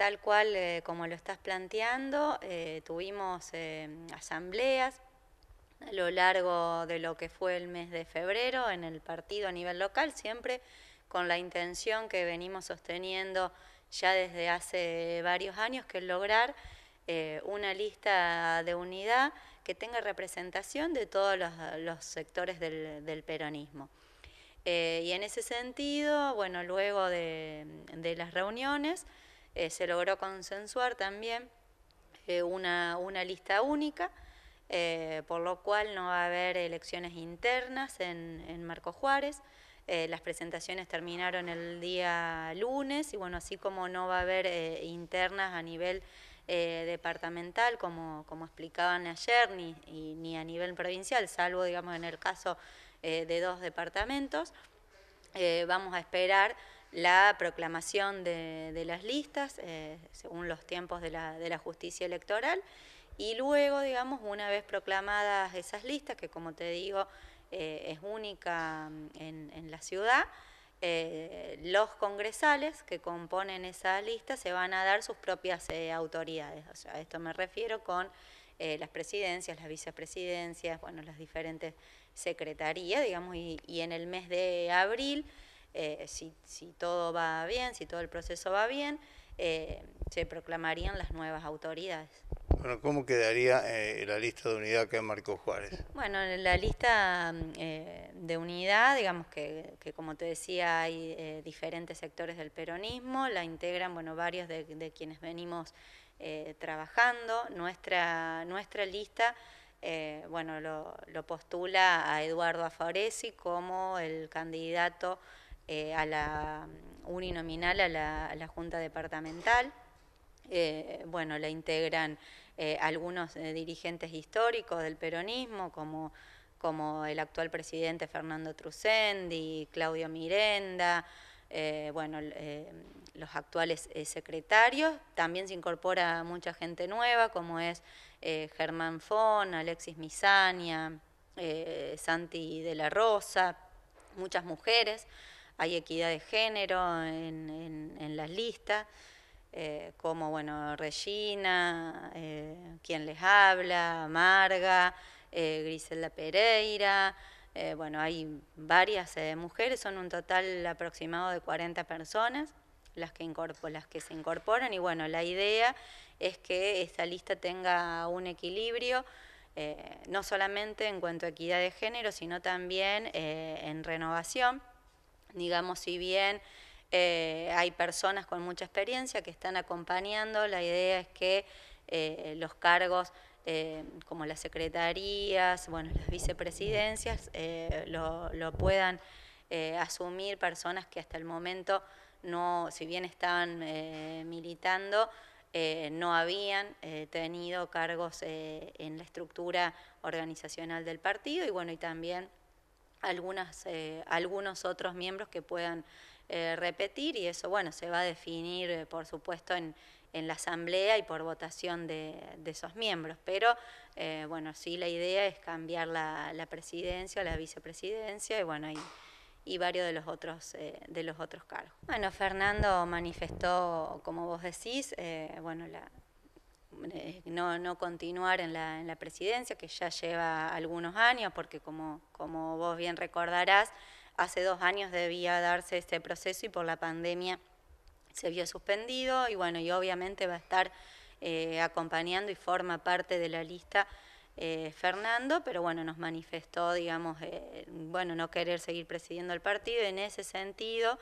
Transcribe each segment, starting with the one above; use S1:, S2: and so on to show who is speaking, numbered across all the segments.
S1: tal cual eh, como lo estás planteando, eh, tuvimos eh, asambleas a lo largo de lo que fue el mes de febrero en el partido a nivel local, siempre con la intención que venimos sosteniendo ya desde hace varios años, que es lograr una lista de unidad que tenga representación de todos los, sectores del, peronismo. y en ese sentido, bueno, luego de las reuniones, eh, se logró consensuar también eh, una, lista única, eh, por lo cual no va a haber elecciones internas en, en Marco Juárez. las presentaciones terminaron el día lunes y bueno, así como no va a haber internas a nivel departamental, como, como explicaban ayer, ni, ni a nivel provincial, salvo digamos en el caso de dos departamentos, vamos a esperar la proclamación de, las listas eh, según los tiempos de la, de la, justicia electoral y luego, digamos, una vez proclamadas esas listas, que como te digo eh, es única mm, en, la ciudad, eh, los congresales que componen esa lista se van a dar sus propias autoridades. O sea, a esto me refiero con las presidencias, las vicepresidencias, bueno, las diferentes secretarías, digamos, y en el mes de abril eh, si, todo va bien, si todo el proceso va bien, eh, se proclamarían las nuevas autoridades. Bueno, ¿cómo quedaría eh, la lista de unidad que marcó Juárez? Bueno, la lista mm, de unidad, digamos que, como te decía, hay diferentes sectores del peronismo, la integran, bueno, varios de, quienes venimos trabajando. Nuestra, nuestra lista... bueno, lo, postula a Eduardo Afauresi como el candidato eh, a la mm, uninominal a la, Junta Departamental. Eh, bueno, la integran eh, algunos dirigentes históricos del peronismo, como, el actual presidente Fernando Trucendi, Claudio Mirenda, bueno, los actuales secretarios. También se incorpora mucha gente nueva, como es Germán Fon, Alexis Misania, Santi de la Rosa, muchas mujeres hay equidad de género en, las listas, eh, como bueno, Regina, eh, quien les habla, Marga, eh, Griselda Pereira, eh, bueno, hay varias mujeres, son un total aproximado de 40 personas las que, las que se incorporan y bueno, la idea es que esta lista tenga un equilibrio. no solamente en cuanto a equidad de género, sino también en renovación digamos, si bien eh, hay personas con mucha experiencia que están acompañando, la idea es que eh, los cargos eh, como las secretarías, bueno, las vicepresidencias, lo, lo, puedan asumir personas que hasta el momento no, si bien estaban militando, no habían tenido cargos en la estructura organizacional del partido y bueno, y también algunas, eh, algunos otros miembros que puedan eh, repetir y eso, bueno, se va a definir, eh, por supuesto, en, en, la asamblea y por votación de, esos miembros. Pero, bueno, sí, la idea es cambiar la, presidencia o la vicepresidencia y, bueno, y, y varios de los otros de los otros cargos. Bueno, Fernando manifestó, como vos decís, bueno, la, eh, no, no continuar en la, en la, presidencia, que ya lleva algunos años, porque como, vos bien recordarás, hace dos años debía darse este proceso y por la pandemia se vio suspendido y bueno, y obviamente va a estar eh, acompañando y forma parte de la lista eh, Fernando, pero bueno, nos manifestó, digamos, bueno, no querer seguir presidiendo el partido. En ese sentido,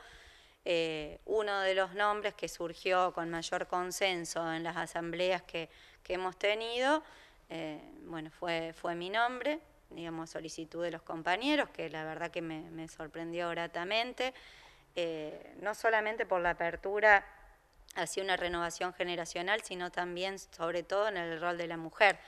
S1: eh, uno de los nombres que surgió con mayor consenso en las asambleas que, hemos tenido, eh, bueno, fue, fue mi nombre, digamos, solicitud de los compañeros, que la verdad que me, sorprendió gratamente, eh, no solamente por la apertura hacia una renovación generacional, sino también, sobre todo, en el rol de la mujer.